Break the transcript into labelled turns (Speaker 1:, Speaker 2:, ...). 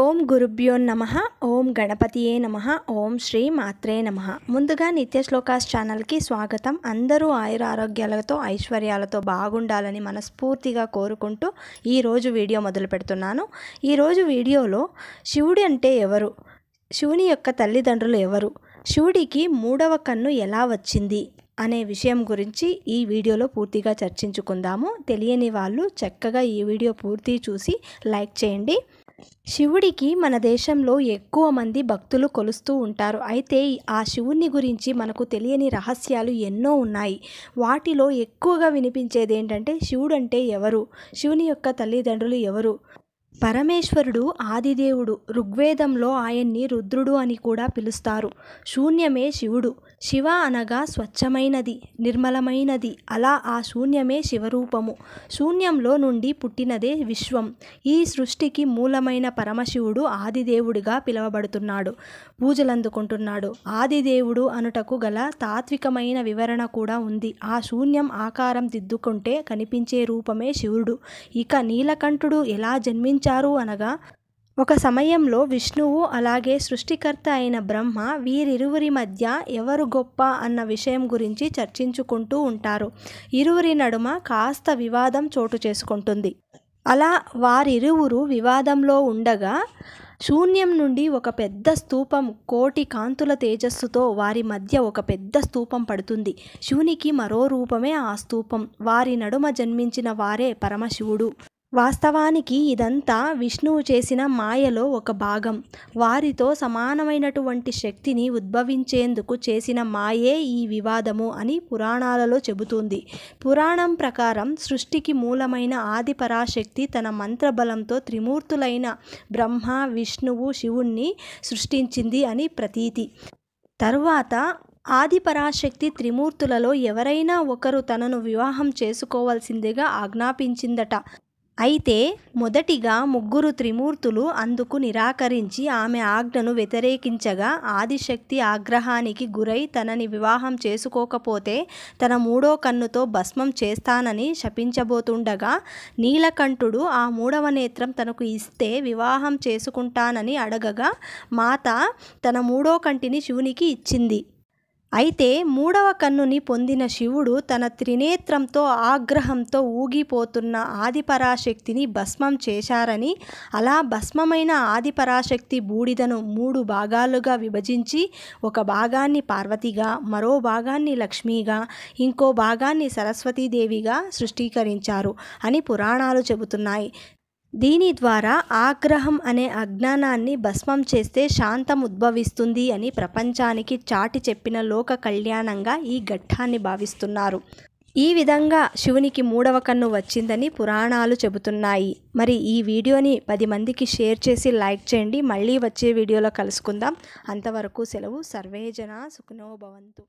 Speaker 1: ఓం గురుభ్యో నమ ఓం గణపతియే నమ ఓం శ్రీ మాత్రే నమ ముందుగా నిత్య శ్లోకాస్ ఛానల్కి స్వాగతం అందరూ ఆయుర ఆరోగ్యాలతో ఐశ్వర్యాలతో బాగుండాలని మనస్ఫూర్తిగా కోరుకుంటూ ఈరోజు వీడియో మొదలు పెడుతున్నాను ఈరోజు వీడియోలో శివుడి అంటే ఎవరు శివుని యొక్క తల్లిదండ్రులు ఎవరు శివుడికి మూడవ కన్ను ఎలా వచ్చింది అనే విషయం గురించి ఈ వీడియోలో పూర్తిగా చర్చించుకుందాము తెలియని వాళ్ళు చక్కగా ఈ వీడియో పూర్తి చూసి లైక్ చేయండి శివుడికి మన దేశంలో ఎక్కువ మంది భక్తులు కొలుస్తూ ఉంటారు అయితే ఆ శివుని గురించి మనకు తెలియని రహస్యాలు ఎన్నో ఉన్నాయి వాటిలో ఎక్కువగా వినిపించేది ఏంటంటే శివుడు అంటే ఎవరు శివుని యొక్క తల్లిదండ్రులు ఎవరు పరమేశ్వరుడు ఆదిదేవుడు ఋగ్వేదంలో ఆయన్ని రుద్రుడు అని కూడా పిలుస్తారు శూన్యమే శివుడు శివ అనగా స్వచ్ఛమైనది నిర్మలమైనది అలా ఆ శూన్యమే శివరూపము శూన్యంలో నుండి పుట్టినదే విశ్వం ఈ సృష్టికి మూలమైన పరమశివుడు ఆదిదేవుడిగా పిలువబడుతున్నాడు పూజలందుకుంటున్నాడు ఆదిదేవుడు అనుటకు గల తాత్వికమైన వివరణ కూడా ఉంది ఆ శూన్యం ఆకారం దిద్దుకుంటే కనిపించే రూపమే శివుడు ఇక నీలకంఠుడు ఎలా జన్మించ వర్ణించారు అనగా ఒక సమయంలో విష్ణువు అలాగే సృష్టికర్త అయిన బ్రహ్మ వీరిరువురి మధ్య ఎవరు గొప్ప అన్న విషయం గురించి చర్చించుకుంటూ ఉంటారు ఇరువురి నడుమ కాస్త వివాదం చోటు చేసుకుంటుంది అలా వారిరువురు వివాదంలో ఉండగా శూన్యం నుండి ఒక పెద్ద స్తూపం కోటి కాంతుల తేజస్సుతో వారి మధ్య ఒక పెద్ద స్తూపం పడుతుంది శివునికి మరో రూపమే ఆ స్తూపం వారి నడుమ జన్మించిన వారే పరమశివుడు వాస్తవానికి ఇదంతా విష్ణువు చేసిన మాయలో ఒక భాగం వారితో సమానమైనటువంటి శక్తిని ఉద్భవించేందుకు చేసిన మాయే ఈ వివాదము అని పురాణాలలో చెబుతుంది పురాణం ప్రకారం సృష్టికి మూలమైన ఆది పరాశక్తి తన మంత్రబలంతో త్రిమూర్తులైన బ్రహ్మ విష్ణువు శివుణ్ణి సృష్టించింది అని ప్రతీతి తరువాత ఆదిపరాశక్తి త్రిమూర్తులలో ఎవరైనా ఒకరు తనను వివాహం చేసుకోవాల్సిందిగా ఆజ్ఞాపించిందట అయితే మొదటిగా ముగ్గురు త్రిమూర్తులు అందుకు నిరాకరించి ఆమె ఆజ్ఞను వ్యతిరేకించగా ఆదిశక్తి ఆగ్రహానికి గురై తనని వివాహం చేసుకోకపోతే తన మూడో కన్నుతో భస్మం చేస్తానని శపించబోతుండగా నీలకంఠుడు ఆ మూడవ నేత్రం తనకు ఇస్తే వివాహం చేసుకుంటానని అడగగా మాత తన మూడో కంటిని శివునికి ఇచ్చింది అయితే మూడవ కన్నుని పొందిన శివుడు తన త్రినేత్రంతో ఆగ్రహంతో ఊగిపోతున్న ఆదిపరాశక్తిని భస్మం చేశారని అలా భస్మమైన ఆదిపరాశక్తి బూడిదను మూడు భాగాలుగా విభజించి ఒక భాగాన్ని పార్వతిగా మరో భాగాన్ని లక్ష్మిగా ఇంకో భాగాన్ని సరస్వతీదేవిగా సృష్టీకరించారు అని పురాణాలు చెబుతున్నాయి దీని ద్వారా ఆగ్రహం అనే అజ్ఞానాన్ని భస్మం చేస్తే శాంతం ఉద్భవిస్తుంది అని ప్రపంచానికి చాటి చెప్పిన లోక కళ్యాణంగా ఈ ఘట్టాన్ని భావిస్తున్నారు ఈ విధంగా శివునికి మూడవ కన్ను వచ్చిందని పురాణాలు చెబుతున్నాయి మరి ఈ వీడియోని పది మందికి షేర్ చేసి లైక్ చేయండి మళ్ళీ వచ్చే వీడియోలో కలుసుకుందాం అంతవరకు సెలవు సర్వేజన సుఖనోభవంతు